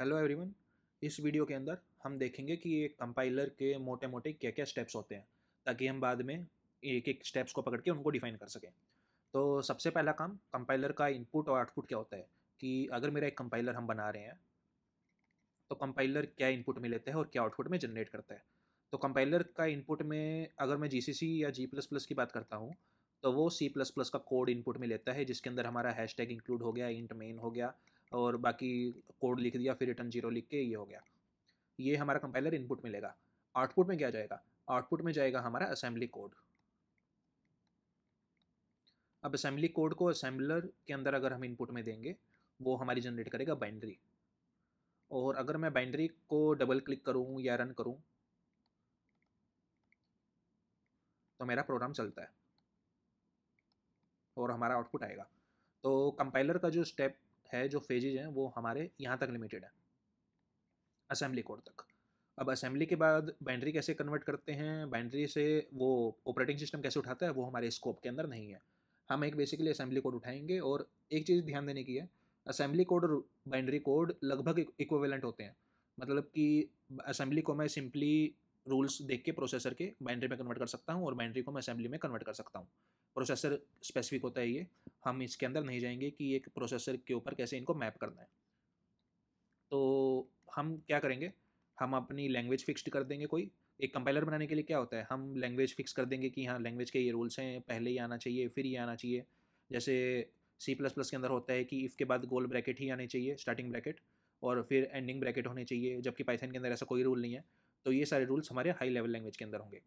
hello everyone इस video के अंदर हम देखेंगे कि एक कंपाइलर के मोटे मोटे क्या क्या स्टेप्स होते हैं ताकि हम बाद में एक एक स्टेप्स को पकड़ के उनको डिफाइन कर सकें तो सबसे पहला काम कंपाइलर का इनपुट और आउटपुट क्या होता है कि अगर मेरा एक कंपाइलर हम बना रहे हैं तो कंपाइलर क्या इनपुट में लेता है और क्या आउटपुट में जनरेट करता है तो कंपाइलर का इनपुट में अगर मैं जी या जी की बात करता हूँ तो वो सी का कोड इनपुट में लेता है जिसके अंदर हमारा हैश इंक्लूड हो गया इंट मेन हो गया और बाकी कोड लिख दिया फिर रिटर्न जीरो लिख के ये हो गया ये हमारा कंपाइलर इनपुट में लेगा आउटपुट में क्या जाएगा आउटपुट में जाएगा हमारा असेंबली कोड अब असेंबली कोड को असेंबलर के अंदर अगर हम इनपुट में देंगे वो हमारी जनरेट करेगा बाइंड्री और अगर मैं बाइंड्री को डबल क्लिक करूँ या रन करूँ तो मेरा प्रोग्राम चलता है और हमारा आउटपुट आएगा तो कंपाइलर का जो स्टेप है जो फेजेज हैं वो हमारे यहाँ तक लिमिटेड है असेंबली कोड तक अब असेंबली के बाद बाइंड्री कैसे कन्वर्ट करते हैं बाइंड्री से वो ऑपरेटिंग सिस्टम कैसे उठाता है वो हमारे स्कोप के अंदर नहीं है हम एक बेसिकली असेंबली कोड उठाएंगे और एक चीज़ ध्यान देने की है असेंबली कोड और बाइंड्री कोड लगभग इक्वेवेलेंट होते हैं मतलब कि असेंबली को मैं सिंपली रूल्स देख के प्रोसेसर के बाइंड्री में कन्वर्ट कर सकता हूँ और बाइंड्री को मैं असेंबली में कन्वर्ट कर सकता हूँ प्रोसेसर स्पेसिफिक होता है ये हम इसके अंदर नहीं जाएंगे कि एक प्रोसेसर के ऊपर कैसे इनको मैप करना है तो हम क्या करेंगे हम अपनी लैंग्वेज फिक्स्ड कर देंगे कोई एक कंपाइलर बनाने के लिए क्या होता है हम लैंग्वेज फिक्स कर देंगे कि हाँ लैंग्वेज के ये रूल्स हैं पहले ही आना चाहिए फिर ये आना चाहिए जैसे सी प्लस प्लस के अंदर होता है कि इफ़ के बाद गोल ब्रैकेट ही आने चाहिए स्टार्टिंग ब्रैकेट और फिर एंडिंग ब्रैकेट होने चाहिए जबकि पाइथन के अंदर ऐसा कोई रूल नहीं है तो ये सारे रूल्स हमारे हाई लेवल लैंग्वेज के अंदर होंगे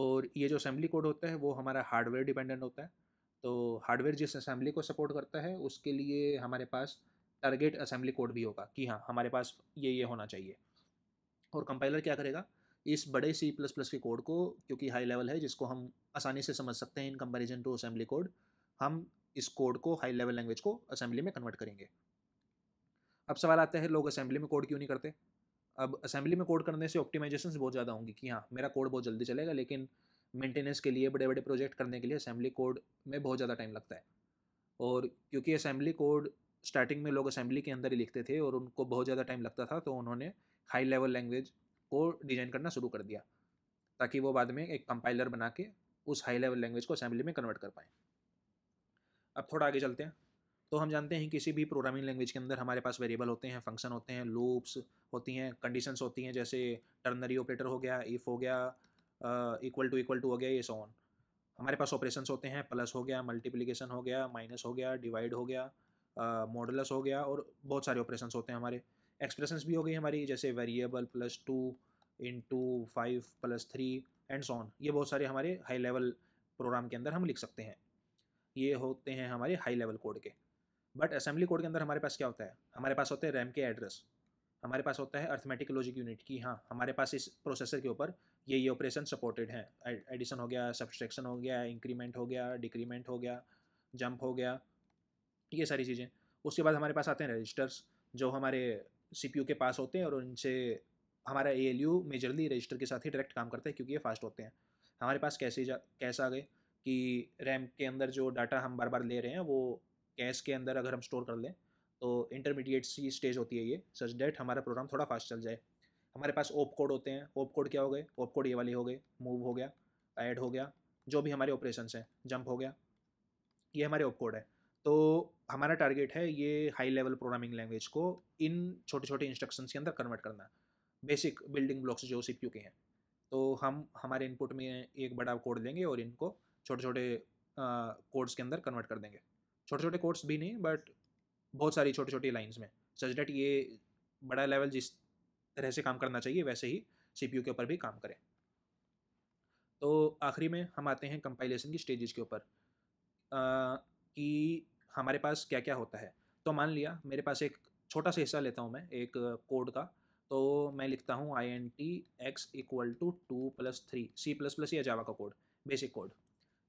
और ये जो असेंबली कोड होता है वो हमारा हार्डवेयर डिपेंडेंट होता है तो हार्डवेयर जिस असेंबली को सपोर्ट करता है उसके लिए हमारे पास टारगेट असेंबली कोड भी होगा कि हाँ हमारे पास ये ये होना चाहिए और कंपाइलर क्या करेगा इस बड़े सी प्लस प्लस के कोड को क्योंकि हाई लेवल है जिसको हम आसानी से समझ सकते हैं in comparison to assembly code हम इस कोड को हाई लेवल लैंग्वेज को असेंबली में कन्वर्ट करेंगे अब सवाल आता है लोग असेंबली में कोड क्यों नहीं करते अब असेंबली में कोड करने से ऑप्टिमाइजेशन बहुत ज़्यादा होंगी कि हाँ मेरा कोड बहुत जल्दी चलेगा लेकिन मेंटेनेंस के लिए बड़े बड़े प्रोजेक्ट करने के लिए असेंबली कोड में बहुत ज़्यादा टाइम लगता है और क्योंकि असेंबली कोड स्टार्टिंग में लोग असेंबली के अंदर ही लिखते थे और उनको बहुत ज़्यादा टाइम लगता था तो उन्होंने हाई लेवल लैंग्वेज को डिज़ाइन करना शुरू कर दिया ताकि वो बाद में एक कंपाइलर बना के उस हाई लेवल लैंग्वेज को असेंबली में कन्वर्ट कर पाएँ अब थोड़ा आगे चलते हैं तो हम जानते हैं किसी भी प्रोग्रामिंग लैंग्वेज के अंदर हमारे पास वेरिएबल होते हैं फंक्शन होते हैं लूप्स होती हैं कंडीशंस होती हैं जैसे टर्नरी ऑपरेटर हो गया इफ़ हो गया इक्वल टू इक्वल टू हो गया ये सो ऑन हमारे पास ऑपरेशंस होते हैं प्लस हो गया मल्टीप्लिकेशन हो गया माइनस हो गया डिवाइड हो गया मॉडलस uh, हो गया और बहुत सारे ऑपरेशंस होते हैं हमारे एक्सप्रेशंस भी हो गई हमारी जैसे variable plus two into five plus three and so on ये बहुत सारे हमारे हाई लेवल प्रोग्राम के अंदर हम लिख सकते हैं ये होते हैं हमारे हाई लेवल कोड के बट असेंबली कोड के अंदर हमारे पास क्या होता है हमारे पास होते हैं रैम के एड्रेस हमारे पास होता है अर्थमेटिक लॉजिक यूनिट की हाँ हमारे पास इस प्रोसेसर के ऊपर ये ये ऑपरेशन सपोर्टेड हैं एडिशन हो गया सब्सट्रैक्शन हो गया इंक्रीमेंट हो गया डिक्रीमेंट हो गया जंप हो गया ये सारी चीज़ें उसके बाद हमारे पास आते हैं रजिस्टर्स जो हमारे सी के पास होते हैं और उनसे हमारा ए मेजरली रजिस्टर के साथ ही डायरेक्ट काम करता है क्योंकि ये फास्ट होते हैं हमारे पास कैसे जा कैसा आ गए कि रैम के अंदर जो डाटा हम बार बार ले रहे हैं वो कैश के अंदर अगर हम स्टोर कर लें तो इंटरमीडिएट सी स्टेज होती है ये सच डेट हमारा प्रोग्राम थोड़ा फास्ट चल जाए हमारे पास ओप कोड होते हैं ओप कोड क्या हो गए ओप कोड ये वाले हो गए मूव हो गया ऐड हो गया जो भी हमारे ऑपरेशन हैं जंप हो गया ये हमारे ओप कोड है तो हमारा टारगेट है ये हाई लेवल प्रोग्रामिंग लैंग्वेज को इन छोटे छोटे इंस्ट्रक्शंस के अंदर कन्वर्ट करना बेसिक बिल्डिंग ब्लॉक्स जो सी के हैं तो हम हमारे इनपुट में एक बड़ा कोड देंगे और इनको छोटे छोटे कोड्स के अंदर कन्वर्ट कर देंगे छोटे छोटे कोड्स भी नहीं बट बहुत सारी छोटी छोटी लाइन्स में सच डेट ये बड़ा लेवल जिस तरह से काम करना चाहिए वैसे ही सी के ऊपर भी काम करें तो आखिरी में हम आते हैं कंपाइलेशन की स्टेजेस के ऊपर कि हमारे पास क्या क्या होता है तो मान लिया मेरे पास एक छोटा सा हिस्सा लेता हूँ मैं एक कोड का तो मैं लिखता हूँ I N T X equal to two plus three C plus plus या जावा का कोड बेसिक कोड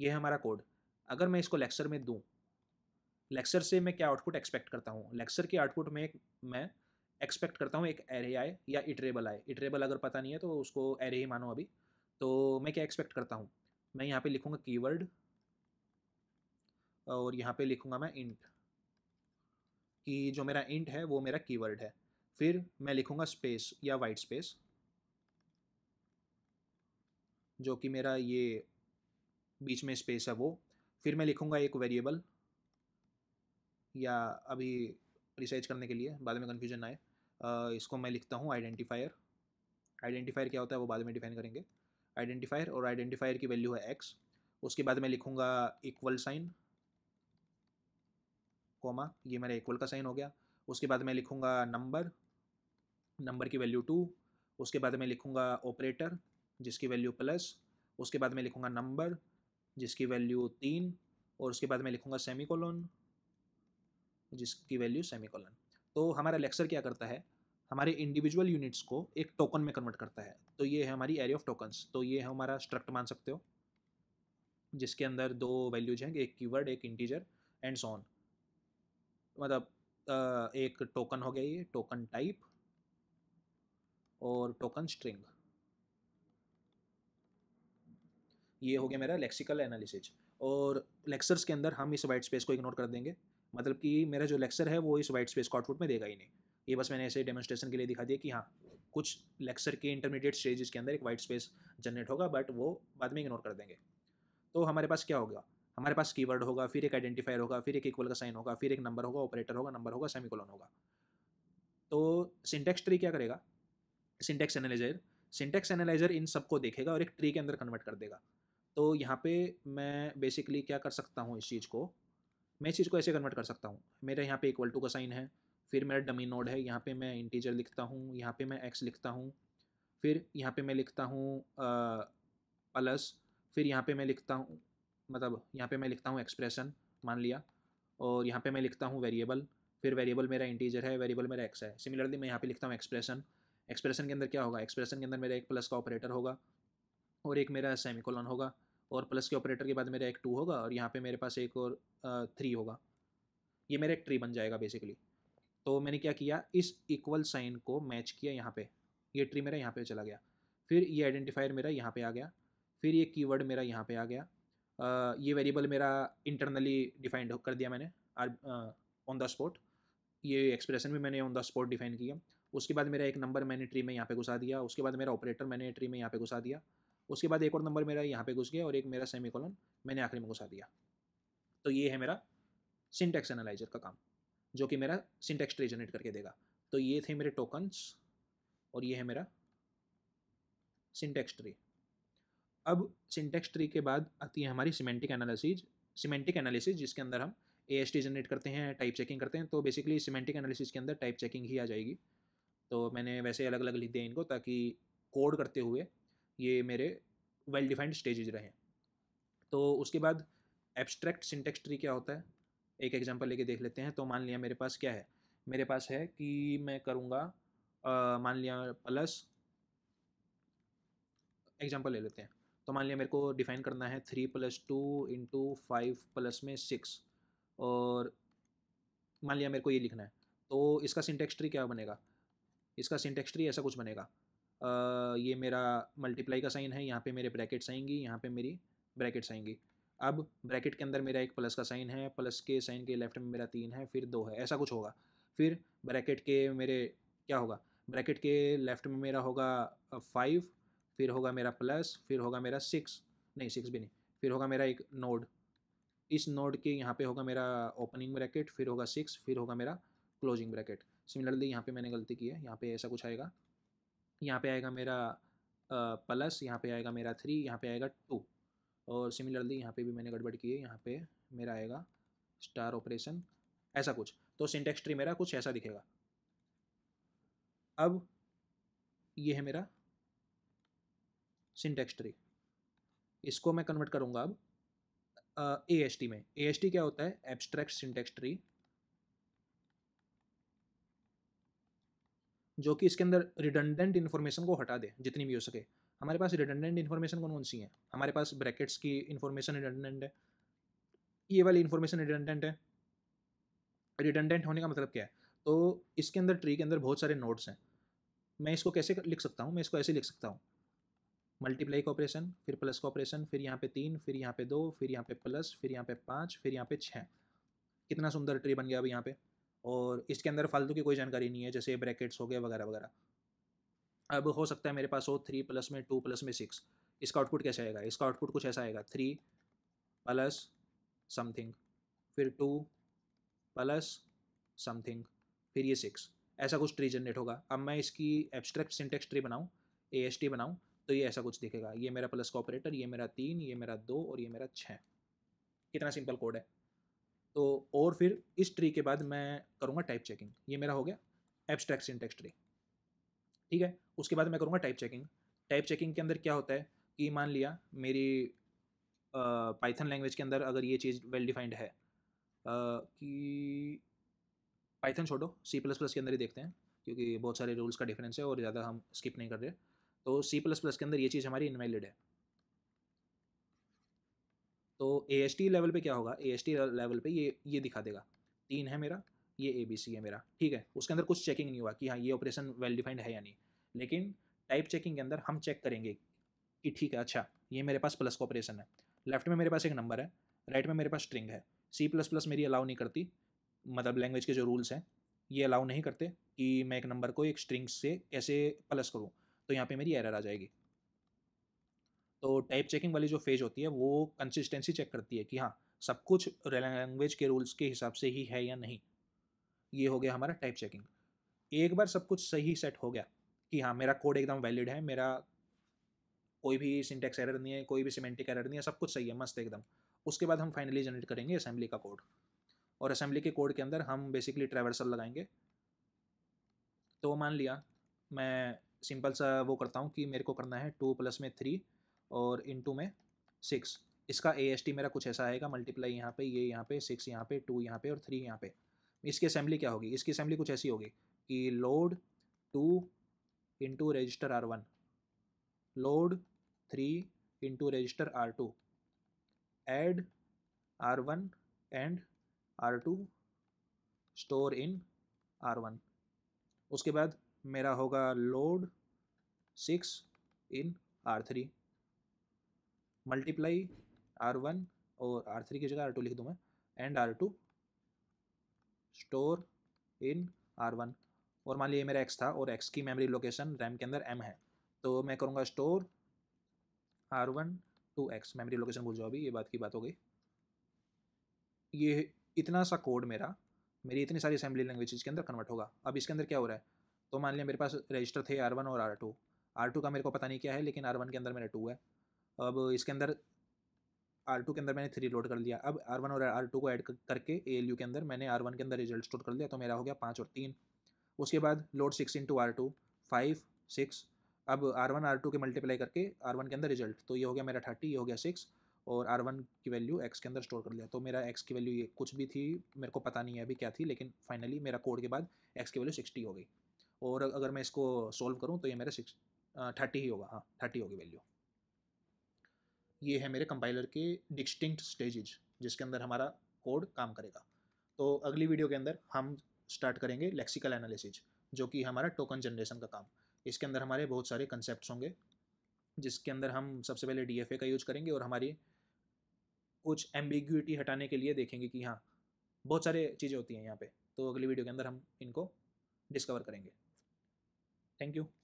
ये है हमारा कोड अगर मैं इसको लेक्चर में दूँ लेक्चर से मैं क्या आउटपुट एक्सपेक्ट करता हूँ लेक्चर के आउटपुट में मैं एक्सपेक्ट करता हूँ एक एरे आए या इटरेबल आए इटरेबल अगर पता नहीं है तो उसको एरे ही मानो अभी तो मैं क्या एक्सपेक्ट करता हूँ मैं यहाँ पे लिखूँगा कीवर्ड और यहाँ पे लिखूँगा मैं इंट कि जो मेरा इंट है वो मेरा कीवर्ड है फिर मैं लिखूँगा स्पेस या वाइट स्पेस जो कि मेरा ये बीच में स्पेस है वो फिर मैं लिखूँगा एक वेरिएबल या अभी रिसर्च करने के लिए बाद में कन्फ्यूजन आए इसको मैं लिखता हूँ आइडेंटिफायर आइडेंटिफायर क्या होता है वो बाद में डिफाइन करेंगे आइडेंटिफायर और आइडेंटिफायर की वैल्यू है एक्स उसके बाद मैं लिखूँगा इक्वल साइन कोमा ये मेरा इक्वल का साइन हो गया उसके बाद मैं लिखूँगा नंबर नंबर की वैल्यू टू उसके बाद मैं लिखूँगा ऑपरेटर जिसकी वैल्यू प्लस उसके बाद मैं लिखूँगा नंबर जिसकी वैल्यू तीन और उसके बाद मैं लिखूँगा सेमी कोलोन जिसकी वैल्यू कॉलन तो हमारा लेक्चर क्या करता है हमारे इंडिविजुअल यूनिट्स को एक टोकन में कन्वर्ट करता है तो ये है हमारी एरिया ऑफ टोकन्स तो ये हमारा स्ट्रक्ट मान सकते हो जिसके अंदर दो वैल्यूज हैं एक कीवर्ड एक इंटीजर एंड सॉन मतलब एक टोकन हो गया ये टोकन टाइप और टोकन स्ट्रिंग ये हो गया मेरा लेक्सिकल एनालिसिस और लेक्चर्स के अंदर हम इस वाइट स्पेस को इग्नोर कर देंगे मतलब कि मेरा जो लेक्चर है वो इस वाइट स्पेस को आउटपुट में देगा ही नहीं ये बस मैंने ऐसे डेमोस्ट्रेशन के लिए दिखा दिया कि हाँ कुछ लेक्चर के इंटरमीडिएट स्टेजेस के अंदर एक वाइट स्पेस जनरेट होगा बट वो बाद में इग्नोर कर देंगे तो हमारे पास क्या होगा हमारे पास कीवर्ड होगा फिर एक आइडेंटिफायर होगा फिर एक इक्वल का साइन होगा फिर एक नंबर होगा ऑपरेटर होगा नंबर होगा सेमिकोलन होगा तो सिंटेक्स ट्री क्या करेगा सिंटेक्स एनालाइजर सिंटेक्स एनालाइजर इन सबको देखेगा और एक ट्री के अंदर कन्वर्ट कर देगा तो यहाँ पे मैं बेसिकली क्या कर सकता हूँ इस चीज़ को मैं इस चीज़ को ऐसे कन्वर्ट कर सकता हूँ मेरे यहाँ पे इक्वल टू का साइन है फिर मेरा डमी नोड है यहाँ पे मैं इंटीजर लिखता हूँ यहाँ पे मैं एक्स लिखता हूँ फिर यहाँ पे मैं लिखता हूँ प्लस फिर यहाँ पे मैं लिखता हूँ मतलब यहाँ पे मैं लिखता हूँ एक्सप्रेशन मान लिया और यहाँ पे मैं लिखता हूँ वेरिएबल फिर वेरिएबल मेरा इंटीजर है वेरिएबल मेरा एक्स है सिमिलरली मैं यहाँ पे लिखता हूँ एक्सप्रेशन एक्सप्रेशन के अंदर क्या होगा एक्सप्रेशन के अंदर मेरा एक प्लस का ऑपरेटर होगा और एक मेरा सेमिकोलन होगा और प्लस के ऑपरेटर के बाद मेरा एक टू होगा और यहाँ पे मेरे पास एक और थ्री होगा ये मेरा एक ट्री बन जाएगा बेसिकली तो मैंने क्या किया इस इक्वल साइन को मैच किया यहाँ पे ये ट्री मेरा यहाँ पे चला गया फिर ये आइडेंटिफायर मेरा यहाँ पे आ गया फिर ये कीवर्ड मेरा यहाँ पे आ गया ये वेरिएबल मेरा इंटरनली डिफाइंड कर दिया मैंने ऑन द स्पॉट ये एक्सप्रेशन भी मैंने ऑन द स्पॉट डिफाइन किया उसके बाद मेरा एक नंबर मैंने ट्री में यहाँ पे घुसा दिया उसके बाद मेरा ऑपरेटर मैंने ट्री में यहाँ पे घुसा दिया उसके बाद एक और नंबर मेरा यहाँ पे घुस गया और एक मेरा सेमी कॉलन मैंने आखिरी में घुसा दिया तो ये है मेरा सिंटेक्स एनालाइजर का काम जो कि मेरा सिंटेक्स ट्री जनरेट करके देगा तो ये थे मेरे टोकन्स और ये है मेरा सिंटेक्स ट्री अब सिंटेक्स ट्री के बाद आती है हमारी सीमेंटिक एनालिसिस सीमेंटिक एनालिसिस जिसके अंदर हम ए एस टी जनरेट करते हैं टाइप चेकिंग करते हैं तो बेसिकली सीमेंटिक एनालिसिस के अंदर टाइप चेकिंग ही आ जाएगी तो मैंने वैसे अलग अलग लिख दिया इनको ताकि कोड करते हुए ये मेरे वेल डिफाइंड स्टेजेज रहे तो उसके बाद एब्स्ट्रैक्ट सिंटेक्स ट्री क्या होता है एक एग्जांपल लेके देख लेते हैं तो मान लिया मेरे पास क्या है मेरे पास है कि मैं करूँगा मान लिया प्लस एग्जाम्पल ले लेते हैं तो मान लिया मेरे को डिफाइन करना है three plus two into five plus में सिक्स और मान लिया मेरे को ये लिखना है तो इसका सिंटेक्स ट्री क्या बनेगा इसका सिंटेक्स ट्री ऐसा कुछ बनेगा ये मेरा मल्टीप्लाई का साइन है यहाँ पे मेरे ब्रैकेट्स आएंगी यहाँ पे मेरी ब्रैकेट्स आएंगी अब ब्रैकेट के अंदर मेरा एक प्लस का साइन है प्लस के साइन के लेफ्ट में मेरा तीन है फिर दो है ऐसा कुछ होगा फिर ब्रैकेट के मेरे क्या होगा ब्रैकेट के लेफ्ट में मेरा होगा फाइव फिर होगा मेरा प्लस फिर होगा मेरा सिक्स नहीं सिक्स भी नहीं फिर होगा मेरा एक नोड इस नोड के यहाँ पे होगा मेरा ओपनिंग ब्रैकेट फिर होगा सिक्स फिर होगा मेरा क्लोजिंग ब्रैकेट सिमिलरली यहाँ पे मैंने गलती की है यहाँ पे ऐसा कुछ आएगा यहाँ पे आएगा मेरा प्लस यहाँ पे आएगा मेरा थ्री यहाँ पे आएगा टू और सिमिलरली यहाँ पे भी मैंने गड़बड़ की है यहाँ पे मेरा आएगा स्टार ऑपरेशन ऐसा कुछ तो सिंटेक्स ट्री मेरा कुछ ऐसा दिखेगा अब ये है मेरा सिंटेक्स ट्री इसको मैं कन्वर्ट करूँगा अब ए एस टी में ए एस टी क्या होता है एब्स्ट्रैक्ट सिंटेक्स ट्री जो कि इसके अंदर रिडंडेंट इन्फॉर्मेशन को हटा दे जितनी भी हो सके हमारे पास रिडंडेंट इन्फॉर्मेशन कौन कौन सी है हमारे पास ब्रैकेट्स की इन्फॉर्मेशन रिडंडेंट है ये वाली इन्फॉर्मेशन रिडंडेंट है रिडंडेंट होने का मतलब क्या है तो इसके अंदर ट्री के अंदर बहुत सारे नोट्स हैं मैं इसको कैसे लिख सकता हूँ मैं इसको ऐसे लिख सकता हूँ मल्टीप्लाई का ऑपरेशन फिर प्लस का ऑपरेशन फिर यहाँ पे तीन फिर यहाँ पे दो फिर यहाँ पे प्लस फिर यहाँ पे पाँच फिर यहाँ पे छः कितना सुंदर ट्री बन गया अब यहाँ पे और इसके अंदर फालतू की कोई जानकारी नहीं है जैसे ब्रैकेट्स हो गए वगैरह वगैरह अब हो सकता है मेरे पास हो थ्री प्लस में टू प्लस में सिक्स इसका आउटपुट कैसे आएगा इसका आउटपुट कुछ ऐसा आएगा थ्री प्लस समथिंग फिर टू प्लस समथिंग फिर ये सिक्स ऐसा कुछ ट्री जनरेट होगा अब मैं इसकी एब्स्ट्रैक्ट सिंटेक्स ट्री बनाऊँ ए एस टी बनाऊँ तो ये ऐसा कुछ दिखेगा ये मेरा प्लस का ऑपरेटर ये मेरा तीन ये मेरा दो और ये मेरा छः कितना सिंपल कोड है तो और फिर इस ट्री के बाद मैं करूँगा टाइप चेकिंग ये मेरा हो गया एब्स्ट्रैक्ट सिंटेक्स ट्री ठीक है उसके बाद मैं करूँगा टाइप चेकिंग टाइप चेकिंग के अंदर क्या होता है कि मान लिया मेरी पाइथन लैंग्वेज के अंदर अगर ये चीज़ वेल डिफाइंड है आ, कि पाइथन छोड़ो सी प्लस प्लस के अंदर ही देखते हैं क्योंकि बहुत सारे रूल्स का डिफरेंस है और ज़्यादा हम स्किप नहीं कर रहे तो सी प्लस प्लस के अंदर ये चीज़ हमारी इनवैलिड है तो ए एस टी लेवल पे क्या होगा ए एस टी लेवल पे ये ये दिखा देगा तीन है मेरा ये ए बी सी है मेरा ठीक है उसके अंदर कुछ चेकिंग नहीं हुआ कि हाँ ये ऑपरेशन वेल डिफाइंड है या नहीं लेकिन टाइप चेकिंग के अंदर हम चेक करेंगे कि ठीक है अच्छा ये मेरे पास प्लस का ऑपरेशन है लेफ्ट में मेरे पास एक नंबर है राइट में मेरे पास स्ट्रिंग है सी प्लस प्लस मेरी अलाउ नहीं करती मतलब लैंग्वेज के जो रूल्स हैं ये अलाउ नहीं करते कि मैं एक नंबर को एक स्ट्रिंग से कैसे प्लस करूँ तो यहाँ पे मेरी एरर आ जाएगी तो टाइप चेकिंग वाली जो फेज होती है वो कंसिस्टेंसी चेक करती है कि हाँ सब कुछ लैंग्वेज के रूल्स के हिसाब से ही है या नहीं ये हो गया हमारा टाइप चेकिंग एक बार सब कुछ सही सेट हो गया कि हाँ मेरा कोड एकदम वैलिड है मेरा कोई भी सिंटेक्स एरर नहीं है कोई भी सिमेंटिक एरर नहीं है सब कुछ सही है मस्त एकदम उसके बाद हम फाइनली जनरेट करेंगे असेंबली का कोड और असेंबली के कोड के अंदर हम बेसिकली ट्रेवर्सल लगाएंगे तो मान लिया मैं सिंपल सा वो करता हूँ कि मेरे को करना है टू प्लस में थ्री और इन टू में सिक्स इसका ए एस टी मेरा कुछ ऐसा आएगा मल्टीप्लाई यहाँ पे ये यहाँ पे सिक्स यहाँ पे टू यहाँ पे और थ्री यहाँ पे इसकी असेंबली क्या होगी इसकी असेंबली कुछ ऐसी होगी कि load two into register R one load three into register R two add R one and R two store in R one उसके बाद मेरा होगा load six in R three multiply R one और R three की जगह R two लिख दूँ मैं and R two store in R one और मान लीजिए मेरा एक्स था और एक्स की मेमोरी लोकेशन रैम के अंदर एम है तो मैं करूँगा store R one to X memory location भूल जाओ अभी ये बात की बात हो गई ये इतना सा कोड मेरा मेरी इतनी सारी असेंबली लैंग्वेज के अंदर कन्वर्ट होगा अब इसके अंदर क्या हो रहा है तो मान लिया मेरे पास रजिस्टर थे आर वन और आर टू आर टू का मेरे को पता नहीं क्या है लेकिन आर वन के अंदर मेरा टू है अब इसके अंदर आर टू के अंदर मैंने थ्री लोड कर लिया अब आर वन और आर टू को ऐड करके ए एल यू के अंदर मैंने आर वन के अंदर रिजल्ट स्टोर कर लिया तो मेरा हो गया पाँच और तीन उसके बाद load six into R two five six अब आर वन आर टू के मल्टीप्लाई करके आर वन के अंदर रिजल्ट तो ये हो गया मेरा थर्टी ये हो गया सिक्स और आर वन की वैल्यू एक्स के अंदर स्टोर कर लिया तो मेरा एक्स की वैल्यू ये कुछ भी थी मेरे को पता नहीं है अभी क्या थी लेकिन फाइनली मेरा कोड के बाद एक्स की वैल्यू सिक्सटी हो गई और अगर मैं इसको सॉल्व करूँ तो ये मेरा सिक्स थर्टी ही होगा हाँ थर्टी होगी वैल्यू ये है मेरे कंपाइलर के डिस्टिंक्ट स्टेजेज जिसके अंदर हमारा कोड काम करेगा तो अगली वीडियो के अंदर हम स्टार्ट करेंगे लेक्सिकल एनालिसिस जो कि हमारा टोकन जनरेशन का काम इसके अंदर हमारे बहुत सारे कंसेप्ट होंगे जिसके अंदर हम सबसे पहले डी का यूज करेंगे और हमारी कुछ एम्बिग्यूटी हटाने के लिए देखेंगे कि हाँ बहुत सारे चीज़ें होती हैं यहाँ पे तो अगली वीडियो के अंदर हम इनको डिस्कवर करेंगे थैंक यू